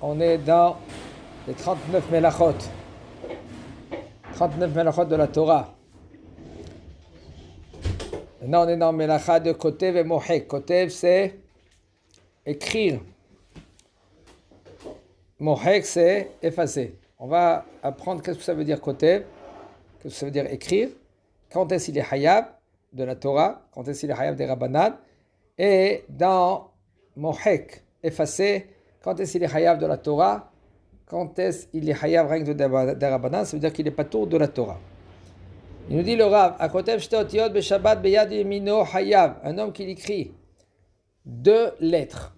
on est dans les 39 Melachot, 39 Melachot de la Torah. Maintenant on est dans Melachot de Kotev et Mohek. Kotev c'est écrire. Mohek c'est effacer. On va apprendre qu'est-ce que ça veut dire Kotev, qu'est-ce que ça veut dire écrire, quand est-ce qu'il est Hayab de la Torah, quand est-ce qu'il est Hayab des Rabbanan, et dans Mohek effacer quand est-ce qu'il est Hayav de la Torah Quand est-ce qu'il est Hayav rien de Darabanan Ça veut dire qu'il n'est pas tour de la Torah. Il nous dit le Rav Un homme qui écrit deux lettres.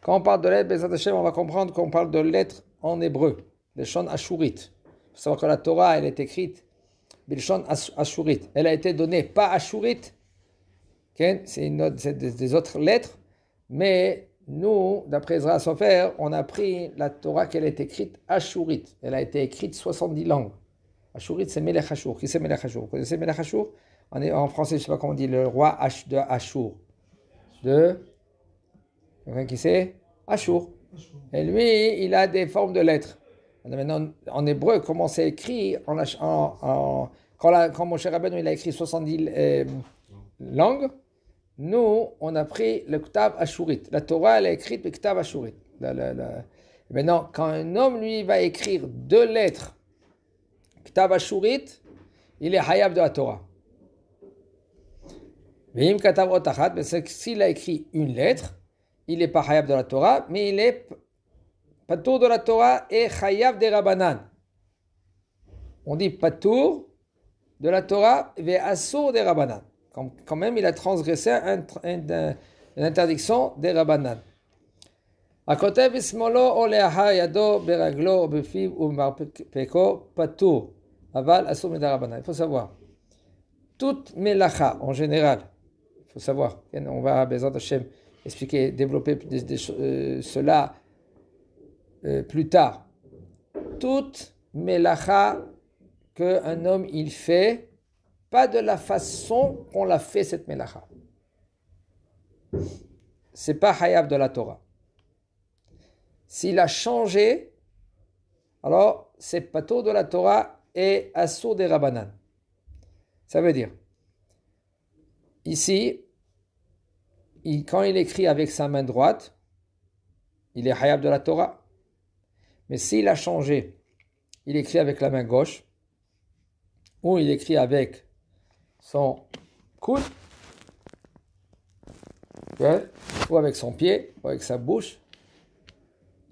Quand on parle de lettres, on va comprendre qu'on parle de lettres en hébreu, des chants ashurites. Il faut savoir que la Torah, elle est écrite Bilshon Ashurit. Elle a été donnée pas Ashurit, okay? c'est des, autres lettres, mais nous, d'après Ezra Sofer, on a pris la Torah qu'elle est écrite Ashurite. Elle a été écrite 70 langues. Ashurite, c'est Melech Ashur. Qui c'est Melech Ashur Vous connaissez Melech Ashur en, français, je ne sais pas comment on dit, le roi Ash de Ashur. De. Quelqu'un qui sait Ashur. Et lui, il a des formes de lettres. Maintenant, en hébreu, comment c'est écrit quand, mon cher Rabbeinu, il a écrit 70 euh, langues, nous, on a pris le Ktav Ashurit. La Torah, elle est écrite le Ktav Ashurit. La, Maintenant, quand un homme, lui, va écrire deux lettres, Ktav Ashurit, il est Hayab de la Torah. Veim Katav Otachat, mais s'il a écrit une lettre, il n'est pas Hayab de la Torah, mais il est Patour de la Torah et Hayab de Rabbanan. On dit Patour de la Torah, et Asour de Rabbanan quand même il a transgressé une interdiction des rabanan. A côté vis ou la hayado par la glo ou par les pieds ou par rabanan, il faut savoir. Toute melakha en général, il faut savoir, on va avoir besoin de expliquer, développer euh, cela euh, plus tard. Toute melakha que un homme il fait pas de la façon qu'on l'a fait cette melacha. C'est pas hayab de la Torah. S'il a changé, alors c'est pato de la Torah et Assur des rabbanan. Ça veut dire, ici, quand il écrit avec sa main droite, il est hayab de la Torah. Mais s'il a changé, il écrit avec la main gauche, ou il écrit avec son coude, ou avec son pied, ou avec sa bouche,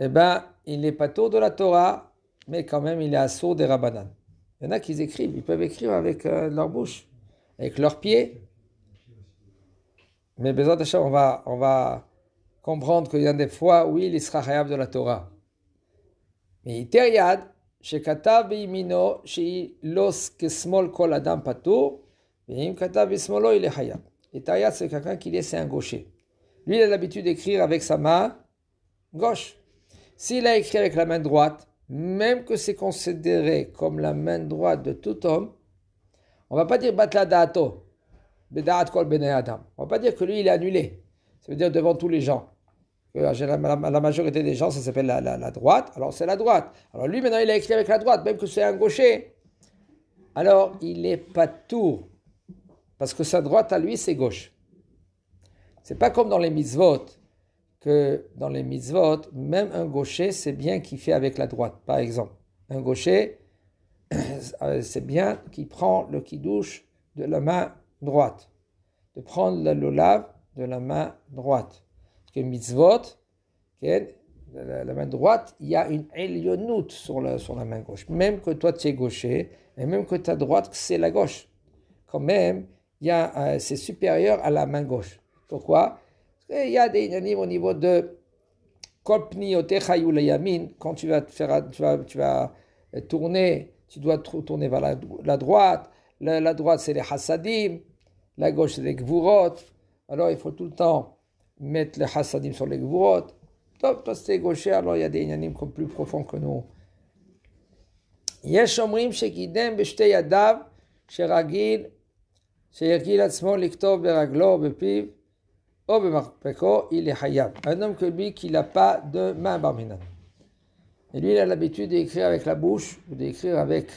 eh ben, il n'est pas tour de la Torah, mais quand même, il est assourd des Rabbanan. Il y en a qui écrivent, ils peuvent écrire avec euh, leur bouche, avec leur pied. Mais de on va, on va comprendre qu'il y a des fois, oui, il sera réhab de la Torah. Mais Iteriad, Shekata Beimino, Shi Los Kesmol Kol Adam et Tayat, c'est quelqu'un qui laisse un gaucher. Lui, il a l'habitude d'écrire avec sa main gauche. S'il a écrit avec la main droite, même que c'est considéré comme la main droite de tout homme, on ne va pas dire Batla dato, Bedaat Kol Adam. On ne va pas dire que lui, il est annulé. Ça veut dire devant tous les gens. Euh, la, majorité des gens, ça s'appelle la, droite. Alors c'est la droite. Alors lui, maintenant, il a écrit avec la droite, même que c'est un gaucher. Alors il est pas tout... Parce que sa droite à lui, c'est gauche. C'est pas comme dans les mitzvot, que dans les mitzvot, même un gaucher, c'est bien qu'il fait avec la droite, par exemple. Un gaucher, c'est bien qu'il prend le qui-douche de la main droite, de prendre le lave de la main droite. Parce que mitzvot, la, main droite, il y a une élionoute sur sur la main gauche. Même que toi tu es gaucher, et même que ta droite, c'est la gauche. Quand même, euh, c'est supérieur à la main gauche. Pourquoi Parce y a des yanim au niveau de quand tu vas, faire, tu vas, tu vas euh, tourner, tu dois tourner vers la, droite. La, droite, c'est les Hassadim. La gauche, c'est les Gvurot. Alors, il faut tout le temps mettre les Hassadim sur les Gvurot. Top, tu c'est gaucher, alors il y a des yanim comme plus profonds que nous. יש אומרים שקידם בשתי ידיו, שרגיל un homme que lui qui n'a pas de main barminan. Et lui, il a l'habitude d'écrire avec la bouche ou d'écrire avec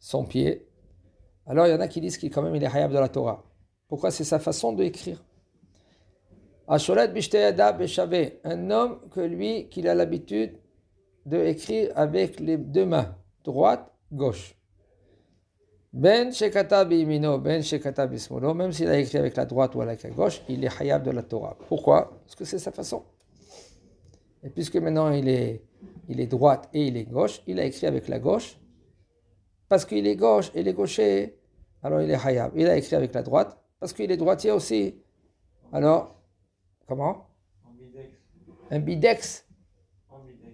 son pied. Alors il y en a qui disent qu'il quand même il est hayab de la Torah. Pourquoi c'est sa façon d'écrire un homme que lui, qu'il a l'habitude d'écrire avec les deux mains, droite, gauche. Ben Shekata Bimino, Ben Shekata même s'il a écrit avec la droite ou avec la gauche, il est Hayab de la Torah. Pourquoi Parce que c'est sa façon. Et puisque maintenant il est, il est droite et il est gauche, il a écrit avec la gauche. Parce qu'il est gauche et il est gaucher, alors il est Hayab. Il a écrit avec la droite parce qu'il est droitier aussi. Alors, comment un bidex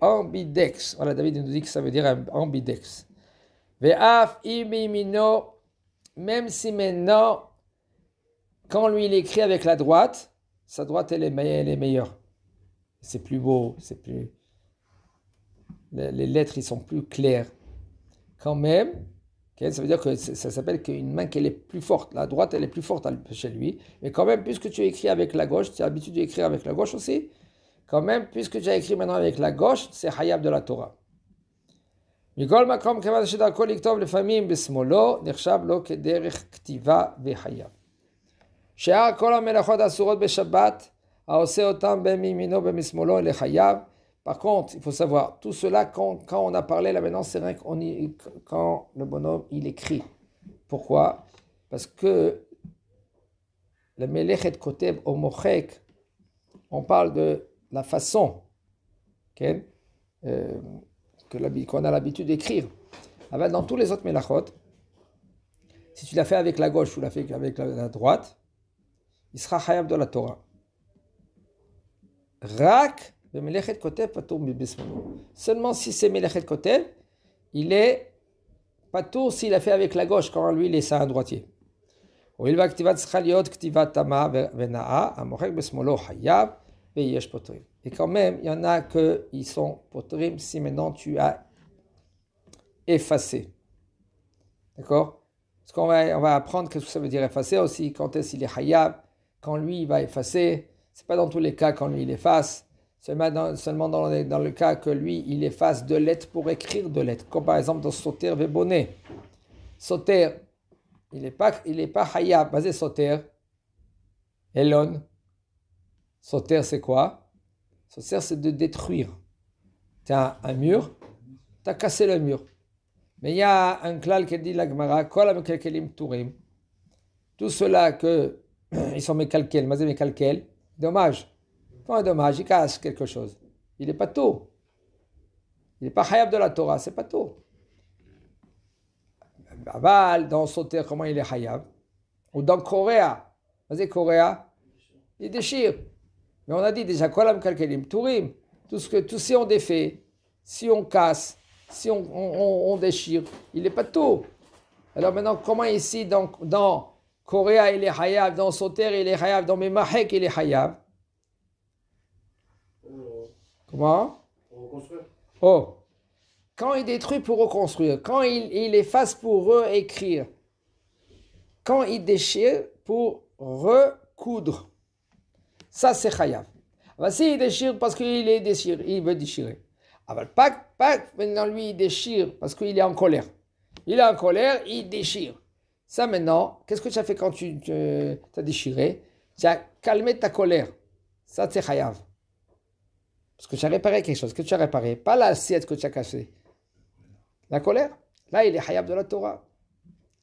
Ambidex. bidex Voilà, David nous dit que ça veut dire ambidex. Ve'af même si maintenant, quand lui il écrit avec la droite, sa droite elle est, meilleure. C'est plus beau, c'est plus. Les lettres, ils sont plus claires. Quand même, ça veut dire que ça s'appelle qu'une main qui est plus forte. La droite, elle est plus forte chez lui. Mais quand même, puisque tu écris avec la gauche, tu as l'habitude d'écrire avec la gauche aussi. Quand même, puisque tu as écrit maintenant avec la gauche, c'est Hayab de la Torah. מכל מקום, כיוון שדרכו לכתוב לפעמים בשמאלו, נחשב לו כדרך כתיבה וחייו. שאר כל המלאכות האסורות בשבת, העושה אותם בין מימינו ובין משמאלו לחייו. Par contre, il faut savoir, tout cela, quand, quand on a parlé là maintenant, c'est vrai qu'on y, quand le bonhomme, il écrit. Pourquoi Parce que le Melechet Koteb Omochek, on parle de la façon. Okay euh, qu'on a l'habitude d'écrire. Ah ben, dans tous les autres Melachot, si tu l'as fait avec la gauche ou l'as fait avec la droite, il sera Hayab de la Torah. Rak, Seulement si c'est Melechet Kotev, il est Patour s'il a fait avec la gauche, quand lui il est ça un droitier. va va ktivat tz'chaliot tama, תמה ve'na'a amorek besmolo חייב ויש potrim. Et quand même, il y en a que ils sont potrim si maintenant tu as effacé. D'accord Parce qu'on va, on va apprendre qu'est-ce que ça veut dire effacer aussi, quand est-ce qu'il est hayab, quand lui il va effacer. C'est pas dans tous les cas quand lui il efface, seulement dans, seulement dans, le, cas que lui il efface de lettres pour écrire de lettres, comme par exemple dans Soter Vébonnet. Soter, il n'est pas, il est pas hayab, Soter. Elon. Soter c'est quoi ça sert, c'est de détruire. Tu as un mur, tu as cassé le mur. Mais il y a un clan qui dit la Gemara, tout cela que ils sont mais mes calquels, dommage. Pas dommage, il casse quelque chose. Il n'est pas tôt. Il n'est pas hayab de la Torah, c'est pas tôt. va dans terre, comment il est hayab Ou dans Coréa, vas-y Coréa, il déchire. Mais on a dit déjà, kolam kalkelim tourim, tout ce que, tout si on défait, si on casse, si on, déchire, il n'est pas tout. Alors maintenant, comment ici, dans, dans il est hayab, dans Soter, il est hayab, dans Memahek, il est hayab Comment Pour reconstruire. Oh Quand il détruit pour reconstruire, quand il, il efface pour réécrire, quand il déchire pour recoudre. Ça, c'est Chayav. Si il déchire parce qu'il est déchiré, il veut déchirer. Ah, bah, le Pak, Pak, maintenant, lui, il déchire parce qu'il est en colère. Il est en colère, il déchire. Ça, maintenant, qu'est-ce que tu as fait quand tu, as déchiré Tu as calmé ta colère. Ça, c'est Chayav. Parce que tu as réparé quelque chose. que tu as réparé Pas l'assiette que tu as cassée. La colère. Là, il est Hayab de la Torah.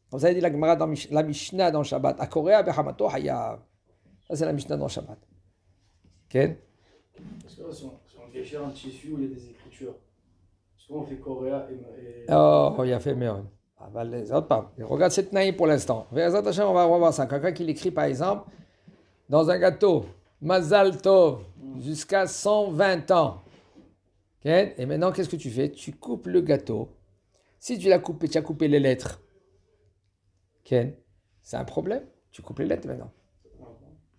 Vous avez dit la Gemara dans la Shabbat. dans Shabbat. Akorea Behamato Hayab. Ça, c'est la Mishnah dans Shabbat. Ken Parce que là, si on, tissu où il y a des écritures, souvent qu'on fait Coréa et. Oh, il y a fait ah, bah, Regarde cette naïve pour l'instant. on va revoir ça. Quelqu'un qui l'écrit, par exemple, dans un gâteau, Mazal jusqu'à 120 ans. Et maintenant, qu'est-ce que tu fais Tu coupes le gâteau. Si tu l'as coupé, tu as coupé les lettres. Ken, c'est un problème. Tu coupes les lettres maintenant.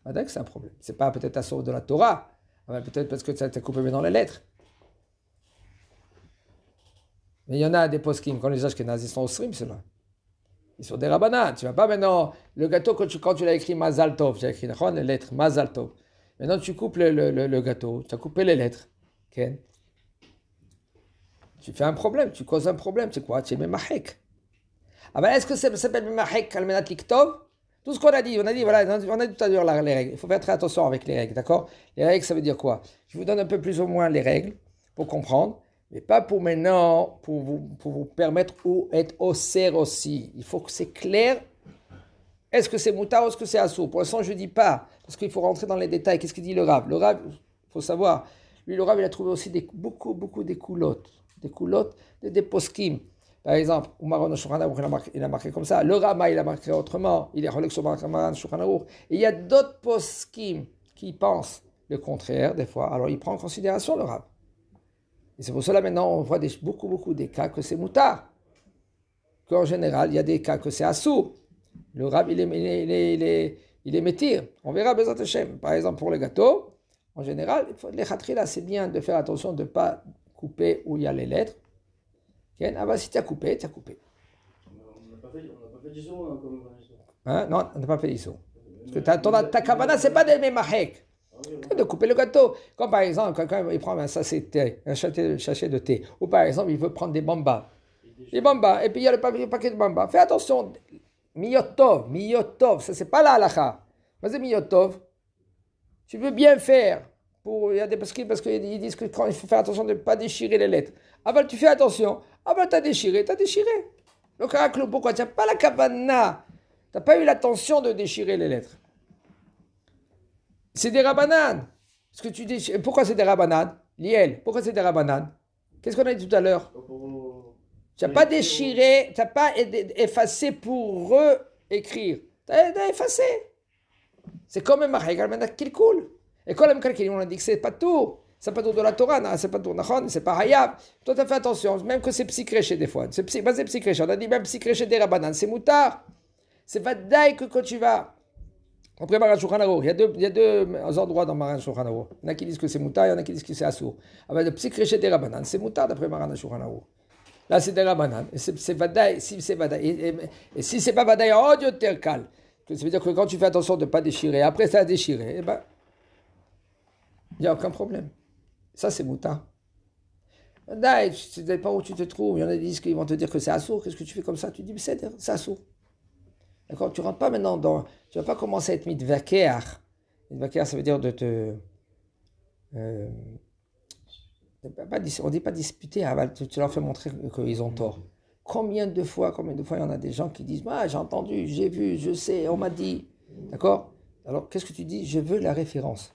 Ah, c'est un problème. C'est pas peut-être à source de la Torah, ah, peut-être parce que tu as coupé dans les lettres. Mais il y en a des poskim, quand les nazis sont au stream, Ils sont des rabbanats. Tu vas pas maintenant. Le gâteau, quand tu, quand tu l'as écrit Mazal Tov, tu écrit les lettres Mazal Tov. Maintenant, tu coupes le, gâteau, tu as coupé les lettres. Tu fais un problème, tu causes un problème. C'est quoi Tu es Memahek. Ah ben, est-ce que ça s'appelle Memahek Almenat Liktov tout ce qu'on a dit, on a dit, voilà, on a tout à l'heure les règles. Il faut faire très attention avec les règles, d'accord Les règles, ça veut dire quoi Je vous donne un peu plus ou moins les règles pour comprendre, mais pas pour maintenant, pour vous, pour vous permettre ou être au serre aussi. Il faut que c'est clair. Est-ce que c'est moutard ou est-ce que c'est Assou Pour l'instant, je ne dis pas, parce qu'il faut rentrer dans les détails. Qu'est-ce qu'il dit le rab Le rab, il faut savoir, lui, le rab, il a trouvé aussi des, beaucoup, beaucoup des coulottes. Des coulottes des poskim par exemple, Oumaron il a marqué comme ça. Le Rama, il a marqué autrement. Il est sur Et il y a d'autres poskim qui pensent le contraire, des fois. Alors, il prend en considération le Rab. Et c'est pour cela, maintenant, on voit des, beaucoup, beaucoup des cas que c'est moutard. Qu'en général, il y a des cas que c'est assou. Le Rab, il est, il est, il est, il On verra Par exemple, pour le gâteau. en général, les faut là, c'est bien de faire attention de ne pas couper où il y a les lettres ah bah si tu as coupé, tu as coupé. On n'a pas, fait hein, d'ISO. Hein non, on n'a pas fait d'ISO. Parce que ta, ta cabana, ce n'est pas des mémahek. Ah de couper le gâteau. Comme par exemple, quand, il prend un sachet de thé, un de thé, ou par exemple, il veut prendre des bambas. Des bambas, et puis il y a le, paquet de bambas. Fais attention, miyotov, miyotov, ça c'est pas la halakha. Vas-y, miyotov. Tu veux bien faire. Pour, parce qu'ils disent qu'il faut faire attention de ne pas déchirer les lettres. Avant, ah, bah, tu fais attention ah ben t'as déchiré, t'as déchiré. Le caraclou, pourquoi t'as pas la cabana T'as pas eu l'attention de déchirer les lettres. C'est des rabananes. Ce que tu Pourquoi c'est des rabanades Liel, pourquoi c'est des rabananes Qu'est-ce qu'on a dit tout à l'heure Tu pas déchiré, tu n'as pas effacé pour réécrire. Tu as effacé. C'est comme un t'as qu'il coule. Et quand on a dit que c'est pas tout ça pas de la Torah, c'est pas de Nachon, c'est pas Hayav. Toi, t'as fait attention, même que c'est psychréché des fois. C'est pas bah, psychréché. On a dit même psychréché des Rabbanan, c'est moutard. C'est vadaï que quand tu vas. Après Maran Shouchanaro, il y a deux, il y a euh, endroits dans Maran Shouchanaro. Il y en a qui disent que c'est moutard, il y en a qui disent que c'est assour. Ah ben, le psychréché des Rabbanan, c'est moutard d'après Maran Shouchanaro. Là, c'est des Rabbanan. c'est vadaï, si c'est vadaï. Et, si c'est pas vadaï, oh Dieu te calme. Ça veut dire que quand tu fais attention de ne pas déchirer, après ça a déchiré, eh ben, il n'y a aucun problème. Ça, c'est moutin. Daïch, sais pas où tu te trouves. Il y en a qui disent qu'ils vont te dire que c'est assourd. Qu'est-ce que tu fais comme ça Tu dis, c'est assourd. D'accord Tu rentres pas maintenant dans. Tu vas pas commencer à être mitvaker. Mitvaker, ça veut dire de te. On euh, pas, on dit pas disputer, hein, bah, tu leur fais montrer qu'ils ont tort. Combien de fois, combien de fois il y en a des gens qui disent Ah, j'ai entendu, j'ai vu, je sais, on m'a dit. D'accord Alors, qu'est-ce que tu dis Je veux la référence.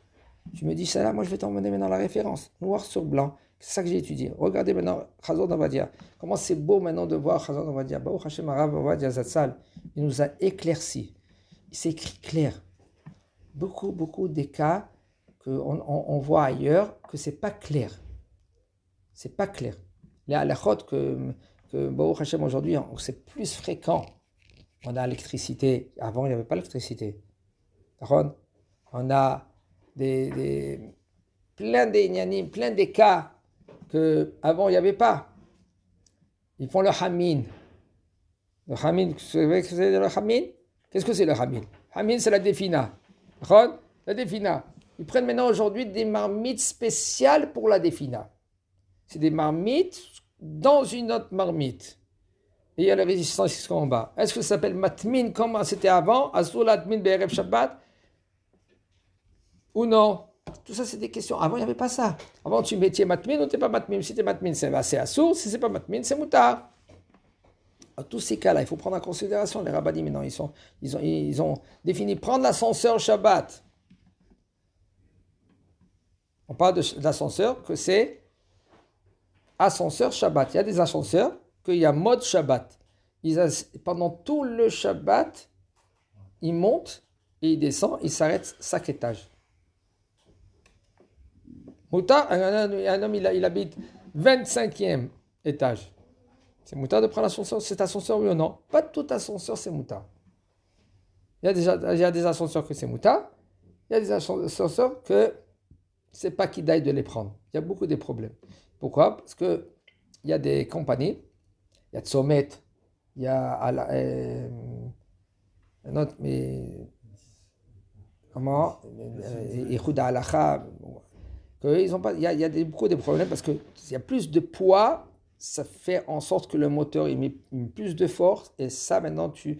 Je me dis, ça là, moi je vais t'emmener maintenant la référence, noir sur blanc. C'est ça que j'ai étudié. Regardez maintenant Khazor Comment c'est beau maintenant de voir Arab Il nous a éclairci. Il s'écrit clair. Beaucoup, beaucoup des cas qu'on on, voit ailleurs que c'est pas clair. C'est pas clair. Là, la chôte que, que Baou aujourd'hui, c'est plus fréquent. On a l'électricité. Avant, il n'y avait pas l'électricité. On a des, des plein des plein des cas que avant il n'y avait pas. Ils font le hamin. Le hamin, ce que c'est le hamin Qu'est-ce que c'est le hamin Hamin, c'est la défina. La défina. Ils prennent maintenant aujourd'hui des marmites spéciales pour la défina. C'est des marmites dans une autre marmite. Et il y a la résistance qui se en Est-ce que ça s'appelle matmin comme c'était avant BRF, Shabbat ou non Tout ça, c'est des questions. Avant, il n'y avait pas ça. Avant, tu mettais matmin ou tu pas matmine. Si tu es matmine, c'est assourd. Si c'est pas matmin c'est moutard. tous ces cas-là, il faut prendre en considération les rabbins. Maintenant, ils, sont, ils, ont, ils ont défini prendre l'ascenseur Shabbat. On parle de, l'ascenseur que c'est ascenseur Shabbat. Il y a des ascenseurs qu'il y a mode Shabbat. pendant tout le Shabbat, ils montent et ils descendent, ils s'arrêtent chaque étage. Mouta, un, homme, il, habite 25e étage. C'est Mouta de prendre l'ascenseur. C'est ascenseur, ou non Pas tout ascenseur, c'est Mouta. Il y, a déjà, des ascenseurs que c'est Mouta. Il y a des ascenseurs que c'est pas qui d'aille de les prendre. Il y a beaucoup de problèmes. Pourquoi Parce que il y a des compagnies. Il y a Tsomet. Il y a. Euh, un autre, mais. Comment euh, euh, al il y a, y a beaucoup de problèmes parce que s'il y a plus de poids, ça fait en sorte que le moteur il met plus de force et ça maintenant tu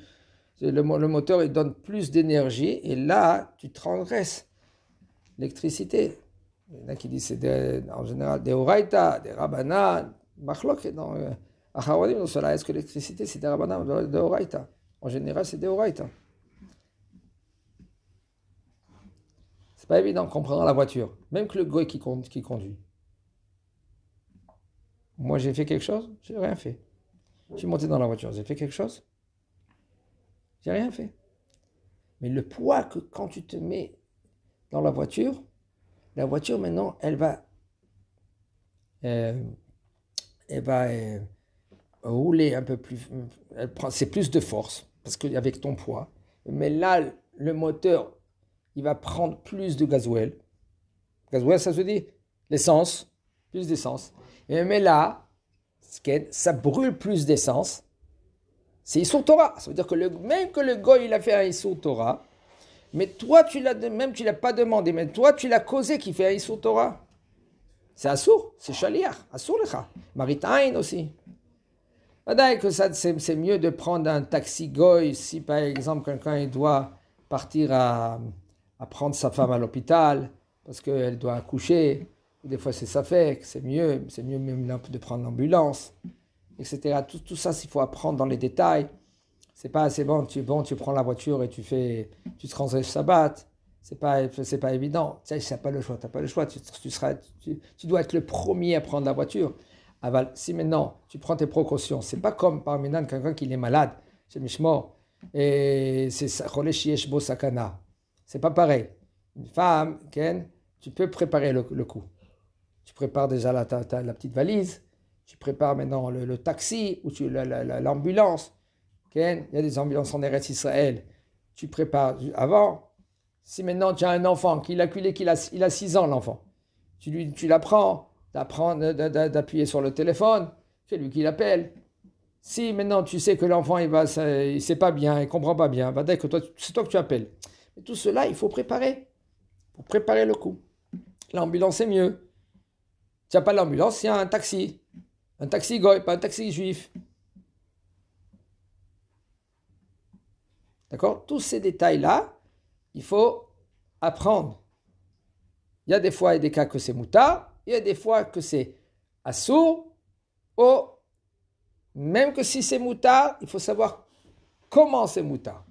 le, moteur il donne plus d'énergie et là tu transgresses l'électricité. Il y en a qui disent c'est en général des oraita, des rabana, machlok dans euh, Est-ce que l'électricité c'est des ou des oraita En général c'est des oraita. pas évident comprendre la voiture, même que le goy qui, qui conduit. Moi, j'ai fait quelque chose J'ai rien fait. J'ai monté dans la voiture, j'ai fait quelque chose J'ai rien fait. Mais le poids que quand tu te mets dans la voiture, la voiture maintenant, elle va, euh, elle va euh, rouler un peu plus, elle prend, c'est plus de force parce qu'avec ton poids. Mais là, le moteur il va prendre plus de gasoil. Gasoil, ça se dit L'essence, plus d'essence. Mais là, ça brûle plus d'essence. C'est Issour Torah. Ça veut dire que même que le goy, il a fait un Issour Torah, mais toi, tu l'as, même tu l'as pas demandé, mais toi, tu l'as causé qui fait un Issour Torah. C'est Assour, c'est Shaliach, Assour Maritain aussi. Ah, que ça, c'est, mieux de prendre un taxi goy si, par exemple, quelqu'un il doit partir à à prendre sa femme à l'hôpital parce qu'elle doit accoucher. Des fois, c'est ça fait, c'est mieux, c'est mieux même de prendre l'ambulance, etc. Tout, ça, il faut apprendre dans les détails. C'est pas assez bon, tu bon, tu prends la voiture et tu fais, tu te rends Sabat. C'est pas, c'est pas évident. Tu sais, pas le choix, t'as pas le choix. Tu, tu seras, tu, dois être le premier à prendre la voiture. Aval, si maintenant tu prends tes précautions, c'est pas comme parmi quelqu'un qui est malade, c'est Mishmo, et c'est ça, Yesh Sakana. C'est pas pareil. Une femme, Ken, tu peux préparer le, coup. Tu prépares déjà la, la, petite valise, tu prépares maintenant le, taxi ou l'ambulance. Ken, il y a des ambulances en RS Israël. Tu prépares avant. Si maintenant tu as un enfant qui l'a culé, qu'il a, il a 6 ans, l'enfant, tu, lui, tu l'apprends d'appuyer sur le téléphone, c'est lui qui l'appelle. Si maintenant tu sais que l'enfant il va, sait pas bien, il comprend pas bien, Va dès que toi, c'est toi que tu appelles tout cela, il faut préparer. Pour préparer le coup. L'ambulance est mieux. Tu a pas l'ambulance, il y a un taxi. Un taxi goy, pas un taxi juif. D'accord Tous ces détails-là, il faut apprendre. Il y a des fois et des cas que c'est moutard, il y a des fois que c'est assourd, ou même que si c'est moutard, il faut savoir comment c'est moutard.